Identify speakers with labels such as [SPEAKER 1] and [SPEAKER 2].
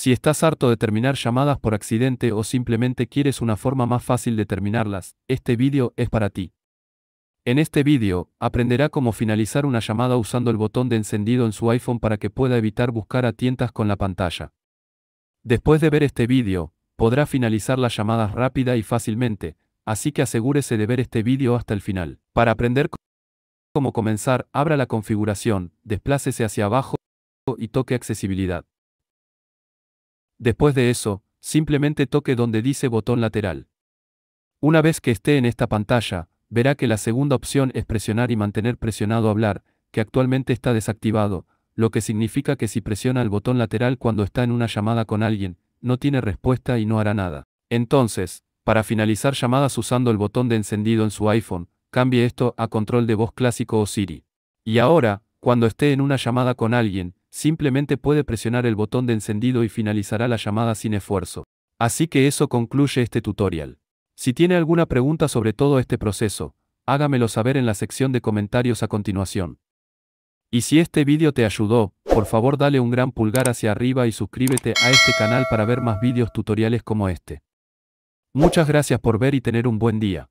[SPEAKER 1] Si estás harto de terminar llamadas por accidente o simplemente quieres una forma más fácil de terminarlas, este vídeo es para ti. En este vídeo, aprenderá cómo finalizar una llamada usando el botón de encendido en su iPhone para que pueda evitar buscar a tientas con la pantalla. Después de ver este vídeo, podrá finalizar las llamadas rápida y fácilmente, así que asegúrese de ver este vídeo hasta el final. Para aprender cómo comenzar, abra la configuración, desplácese hacia abajo y toque accesibilidad. Después de eso, simplemente toque donde dice botón lateral. Una vez que esté en esta pantalla, verá que la segunda opción es presionar y mantener presionado hablar, que actualmente está desactivado, lo que significa que si presiona el botón lateral cuando está en una llamada con alguien, no tiene respuesta y no hará nada. Entonces, para finalizar llamadas usando el botón de encendido en su iPhone, cambie esto a control de voz clásico o Siri. Y ahora, cuando esté en una llamada con alguien, simplemente puede presionar el botón de encendido y finalizará la llamada sin esfuerzo. Así que eso concluye este tutorial. Si tiene alguna pregunta sobre todo este proceso, hágamelo saber en la sección de comentarios a continuación. Y si este vídeo te ayudó, por favor dale un gran pulgar hacia arriba y suscríbete a este canal para ver más vídeos tutoriales como este. Muchas gracias por ver y tener un buen día.